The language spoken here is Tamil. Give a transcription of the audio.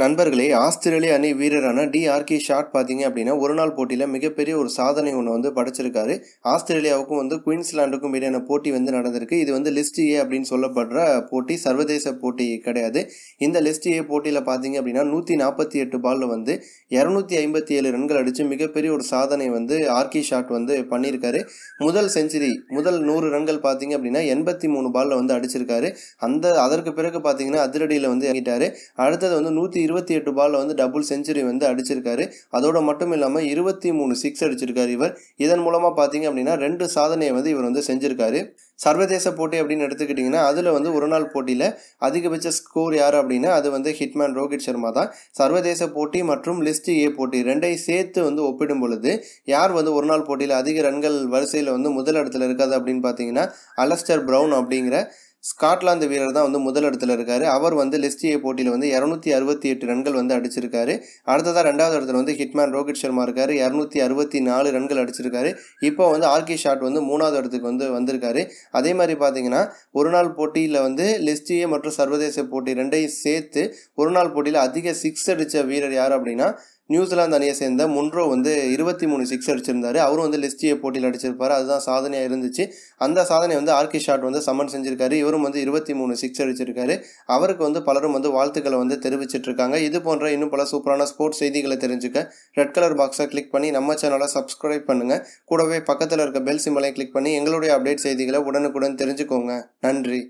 நண்பர்களே ஆஸ்திரேலிய அணி வீரரான டி ஆர்கே ஷாட் பார்த்தீங்க அப்படின்னா ஒரு நாள் போட்டியில் மிகப்பெரிய ஒரு சாதனை ஒன்று வந்து படைச்சிருக்காரு ஆஸ்திரேலியாவுக்கும் வந்து குயின்ஸ்லாண்டுக்கும் இடையான போட்டி வந்து நடந்திருக்கு இது வந்து லிஸ்ட் ஏ அப்படின்னு சொல்லப்படுற போட்டி சர்வதேச போட்டி கிடையாது இந்த லிஸ்ட் ஏ போட்டியில் பார்த்தீங்க அப்படின்னா நூற்றி நாற்பத்தி எட்டு பாலில் வந்து இரநூத்தி ஐம்பத்தி ஏழு ரன்கள் அடித்து மிகப்பெரிய ஒரு சாதனை வந்து ஆர்கே ஷாட் வந்து பண்ணியிருக்காரு முதல் செஞ்சுரி முதல் நூறு ரன்கள் பார்த்தீங்க அப்படின்னா எண்பத்தி மூணு பாலில் வந்து அடிச்சிருக்காரு அந்த அதற்கு பிறகு பார்த்தீங்கன்னா அதிரடியில் வந்து இறங்கிட்டாரு அடுத்தது வந்து நூற்றி இருபத்தி எட்டு பாலில் வந்து டபுள் செஞ்சுரி வந்து அடிச்சிருக்காரு அதோட மட்டும் இல்லாமல் இருபத்தி மூணு சிக்ஸ் அடிச்சிருக்காரு இவர் இதன் மூலமாக பார்த்தீங்க அப்படின்னா ரெண்டு சாதனையை வந்து இவர் வந்து செஞ்சிருக்காரு சர்வதேச போட்டி அப்படின்னு எடுத்துக்கிட்டிங்கன்னா அதில் வந்து ஒரு நாள் போட்டியில் அதிகபட்ச ஸ்கோர் யார் அப்படின்னா அது வந்து ஹிட்மேன் ரோஹித் சர்மா தான் சர்வதேச போட்டி மற்றும் லிஸ்ட் ஏ போட்டி ரெண்டையும் சேர்த்து வந்து ஒப்பிடும் பொழுது யார் வந்து ஒரு நாள் போட்டியில் அதிக ரன்கள் வரிசையில் வந்து முதல் இடத்துல இருக்காது அப்படின்னு பார்த்தீங்கன்னா அலஸ்டர் ப்ரௌன் அப்படிங்கிற ஸ்காட்லாந்து வீரர் தான் வந்து முதல் இடத்துல இருக்காரு அவர் வந்து லிஸ்டிய போட்டியில் வந்து இரநூத்தி அறுபத்தி எட்டு ரன்கள் வந்து அடிச்சிருக்காரு அடுத்ததாக ரெண்டாவது இடத்துல வந்து ஹிட்மேன் ரோஹித் சர்மா இருக்காரு இரநூத்தி அறுபத்தி நாலு ரன்கள் அடிச்சிருக்காரு இப்போ வந்து ஆர்கே ஷாட் வந்து மூணாவது இடத்துக்கு வந்து வந்திருக்காரு அதே மாதிரி பார்த்தீங்கன்னா ஒரு நாள் போட்டியில் வந்து லிஸ்டிய மற்றும் சர்வதேச போட்டி ரெண்டையும் சேர்த்து ஒரு நாள் போட்டியில் அதிக சிக்ஸ் அடித்த வீரர் யார் அப்படின்னா நியூசிலாந்து அணியை சேர்ந்த முன்ரோ வந்து இருபத்தி மூணு சிக்ஸ் அடிச்சிருந்தாரு அவரும் வந்து லிஸ்டியை போட்டியில் அடிச்சிருப்பாரு அதுதான் சாதனையாக இருந்துச்சு அந்த சாதனை வந்து ஆர்கி ஷாட் வந்து சமன் செஞ்சிருக்காரு இவரும் வந்து இருபத்தி மூணு சிக்ஸ் அடிச்சிருக்காரு அவருக்கு வந்து பலரும் வந்து வாழ்த்துக்களை வந்து தெரிவிச்சிட்டு இருக்காங்க இது போன்ற இன்னும் பல சூப்பரான ஸ்போர்ட்ஸ் செய்திகளை தெரிஞ்சுக்க ரெட் கலர் பாக்ஸை கிளிக் பண்ணி நம்ம சேனலை சப்ஸ்கிரைப் பண்ணுங்க கூடவே பக்கத்தில் இருக்க பெல் சிம்மலை கிளிக் பண்ணி எங்களுடைய அப்டேட் செய்திகளை உடனுக்குடன் தெரிஞ்சுக்கோங்க நன்றி